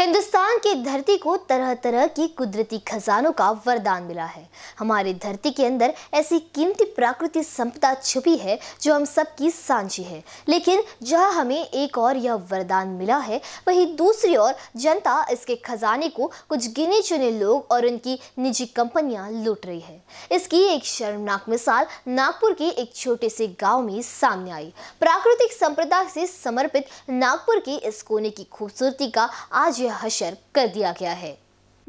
हिंदुस्तान की धरती को तरह तरह की कुदरती खजानों का वरदान मिला है हमारी धरती के अंदर ऐसी कीमती प्राकृतिक संपदा छुपी है जो हम सबकी सांझी है लेकिन जहां हमें एक और यह वरदान मिला है वहीं दूसरी ओर जनता इसके खजाने को कुछ गिने चुने लोग और उनकी निजी कंपनियां लूट रही है इसकी एक शर्मनाक मिसाल नागपुर के एक छोटे से गाँव में सामने आई प्राकृतिक संपदा से समर्पित नागपुर के इस कोने की खूबसूरती का आज यह हशर कर दिया गया है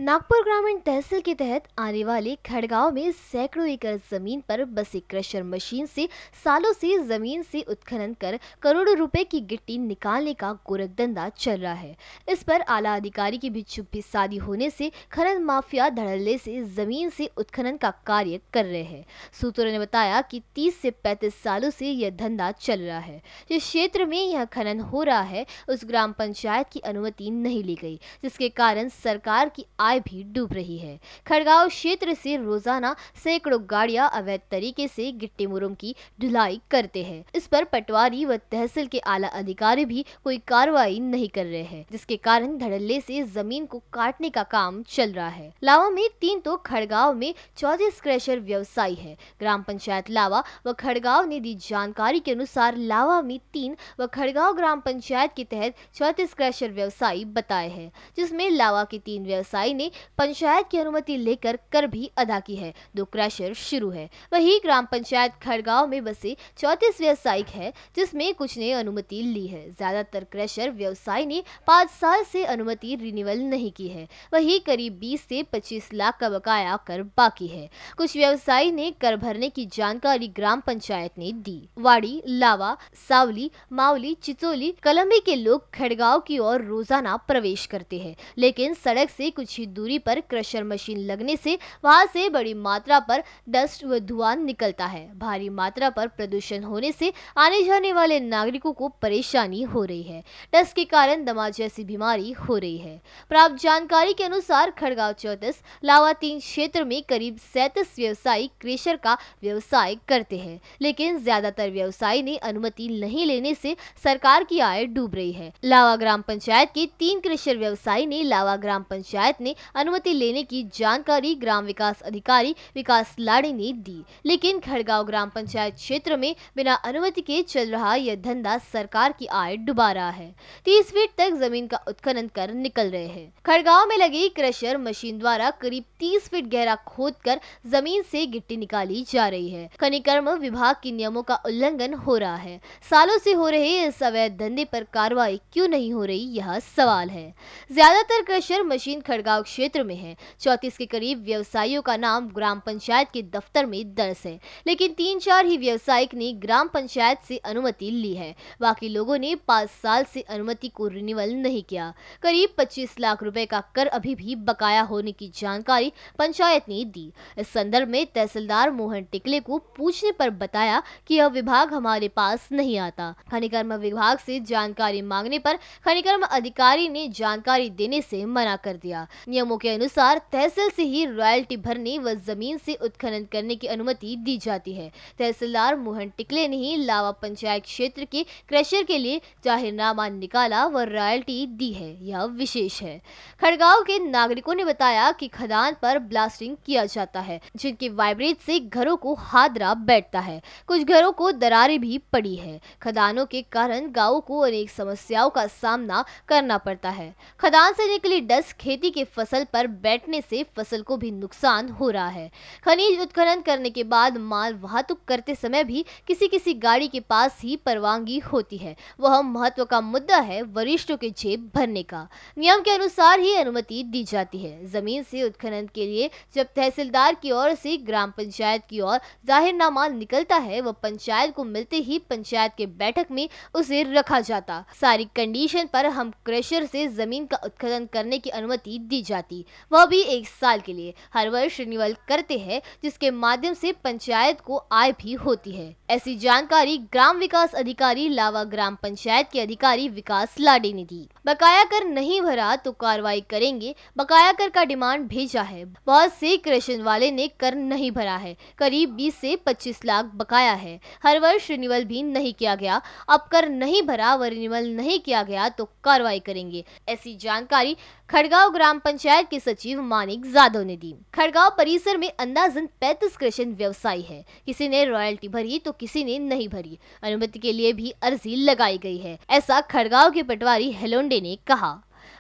नागपुर ग्रामीण तहसील के तहत आने वाले खड़गांव में सैकड़ों एकड़ जमीन पर बसी क्रशर मशीन से सालों से जमीन से उत्खनन कर करोड़ों रुपए की गिट्टी निकालने का धंधा चल रहा है इस पर आला अधिकारी की भी छुपी शादी होने से खनन माफिया धड़ल्ले से जमीन से उत्खनन का कार्य कर रहे हैं सूत्रों ने बताया की तीस से पैंतीस सालों से यह धंधा चल रहा है जिस क्षेत्र में यह खनन हो रहा है उस ग्राम पंचायत की अनुमति नहीं ली गई जिसके कारण सरकार की आय भी डूब रही है खड़गांव क्षेत्र से रोजाना सैकड़ों गाड़ियां अवैध तरीके से गिट्टी मुरुम की ढुलाई करते हैं इस पर पटवारी व तहसील के आला अधिकारी भी कोई कार्रवाई नहीं कर रहे हैं जिसके कारण धड़ल्ले से जमीन को काटने का काम चल रहा है लावा में तीन तो खड़गांव में चौतीस क्रेशर व्यवसायी है ग्राम पंचायत लावा व खड़गांव ने दी जानकारी के अनुसार लावा में तीन व खड़गांव ग्राम पंचायत के तहत चौतीस क्रेशर व्यवसायी बताए हैं जिसमें लावा के तीन व्यवसायी सगाई ने पंचायत की अनुमति लेकर कर भी अदा की है दो क्रशर शुरू है वही ग्राम पंचायत खड़गांव में बसे चौतीस व्यवसायिक है जिसमे कुछ ने अनुमति ली है ज्यादातर क्रशर व्यवसाय ने पाँच साल से अनुमति रिन्यूअल नहीं की है वही करीब बीस से पच्चीस लाख का बकाया कर बाकी है कुछ व्यवसायी ने कर भरने की जानकारी ग्राम पंचायत ने दी वाड़ी लावा सावली मावली चिचोली कलम्बी के लोग खड़गांव की ओर रोजाना प्रवेश करते हैं लेकिन सड़क से कुछ कुछ दूरी पर क्रशर मशीन लगने से वहां से बड़ी मात्रा पर डस्ट व धुआं निकलता है भारी मात्रा पर प्रदूषण होने से आने जाने वाले नागरिकों को परेशानी हो रही है डस्ट के कारण दमा जैसी बीमारी हो रही है प्राप्त जानकारी के अनुसार खड़गांव चौतीस लावा तीन क्षेत्र में करीब सैतीस व्यवसायी क्रेशर का व्यवसाय करते हैं लेकिन ज्यादातर व्यवसायी ने अनुमति नहीं लेने से सरकार की आय डूब रही है लावा ग्राम पंचायत के तीन क्रेशर व्यवसायी ने लावा ग्राम पंचायत ने में अनुमति लेने की जानकारी ग्राम विकास अधिकारी विकास लाड़ी ने दी लेकिन खड़गांव ग्राम पंचायत क्षेत्र में बिना अनुमति के चल रहा यह धंधा सरकार की आय डुबा रहा है तीस फीट तक जमीन का उत्खनन कर निकल रहे हैं खड़गांव में लगी क्रशर मशीन द्वारा करीब तीस फीट गहरा खोद कर जमीन से गिट्टी निकाली जा रही है खनिकर्म विभाग के नियमों का उल्लंघन हो रहा है सालों से हो रहे इस अवैध धंधे पर कार्रवाई क्यों नहीं हो रही यह सवाल है ज्यादातर क्रशर मशीन खड़गांव संभाग क्षेत्र में है चौतीस के करीब व्यवसायियों का नाम ग्राम पंचायत के दफ्तर में दर्ज है लेकिन तीन चार ही व्यवसायिक ने ग्राम पंचायत से अनुमति ली है बाकी लोगों ने पाँच साल से अनुमति को रिन्यूअल नहीं किया करीब पच्चीस लाख रुपए का कर अभी भी बकाया होने की जानकारी पंचायत ने दी इस संदर्भ में तहसीलदार मोहन टिकले को पूछने पर बताया कि यह विभाग हमारे पास नहीं आता खनिकर्म विभाग से जानकारी मांगने पर खनिकर्म अधिकारी ने जानकारी देने से मना कर दिया नियमों के अनुसार तहसील से ही रॉयल्टी भरने व जमीन से उत्खनन करने की अनुमति दी जाती है तहसीलदार मोहन टिकले ने ही लावा पंचायत क्षेत्र के क्रेशर के लिए जाहिरनामा निकाला व रॉयल्टी दी है यह विशेष है खड़गांव के नागरिकों ने बताया कि खदान पर ब्लास्टिंग किया जाता है जिनके वाइब्रेट से घरों को हादरा बैठता है कुछ घरों को दरारे भी पड़ी है खदानों के कारण गाँव को अनेक समस्याओं का सामना करना पड़ता है खदान से निकली डस्ट खेती के फसल पर बैठने से फसल को भी नुकसान हो रहा है खनिज उत्खनन करने के बाद माल वाहतुक करते समय भी किसी किसी गाड़ी के पास ही परवानगी होती है वह महत्व का मुद्दा है वरिष्ठों के जेब भरने का नियम के अनुसार ही अनुमति दी जाती है जमीन से उत्खनन के लिए जब तहसीलदार की ओर से ग्राम पंचायत की ओर जाहिरनामा निकलता है वह पंचायत को मिलते ही पंचायत के बैठक में उसे रखा जाता सारी कंडीशन पर हम क्रेशर से जमीन का उत्खनन करने की अनुमति दी जाती जाती वह भी एक साल के लिए हर वर्ष रिन्यूअल करते हैं जिसके माध्यम से पंचायत को आय भी होती है ऐसी जानकारी ग्राम विकास अधिकारी लावा ग्राम पंचायत के अधिकारी विकास लाडे ने दी बकाया कर नहीं भरा तो कार्रवाई करेंगे बकाया कर का डिमांड भेजा है बहुत से क्रेशन वाले ने कर नहीं भरा है करीब बीस से पच्चीस लाख बकाया है हर वर्ष रिन्यूअल भी नहीं किया गया अब कर नहीं भरा व रिन्यूअल नहीं किया गया तो कार्रवाई करेंगे ऐसी जानकारी खड़गांव ग्राम पंचायत के सचिव मानिक जाधव ने दी खड़गांव परिसर में अंदाजन 35 कृषि व्यवसायी है किसी ने रॉयल्टी भरी तो किसी ने नहीं भरी अनुमति के लिए भी अर्जी लगाई गई है ऐसा खड़गांव के पटवारी हेलोंडे ने कहा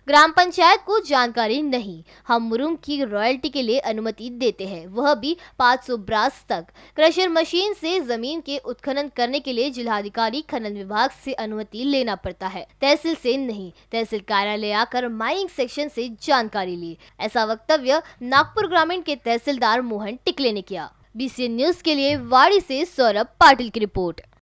ग्राम पंचायत को जानकारी नहीं हम मुरुम की रॉयल्टी के लिए अनुमति देते हैं वह भी पाँच सौ ब्रास तक क्रशर मशीन से जमीन के उत्खनन करने के लिए जिलाधिकारी खनन विभाग से अनुमति लेना पड़ता है तहसील से नहीं तहसील कार्यालय आकर माइनिंग सेक्शन से जानकारी ली ऐसा वक्तव्य नागपुर ग्रामीण के तहसीलदार मोहन टिकले ने किया बी न्यूज के लिए वाड़ी ऐसी सौरभ पाटिल की रिपोर्ट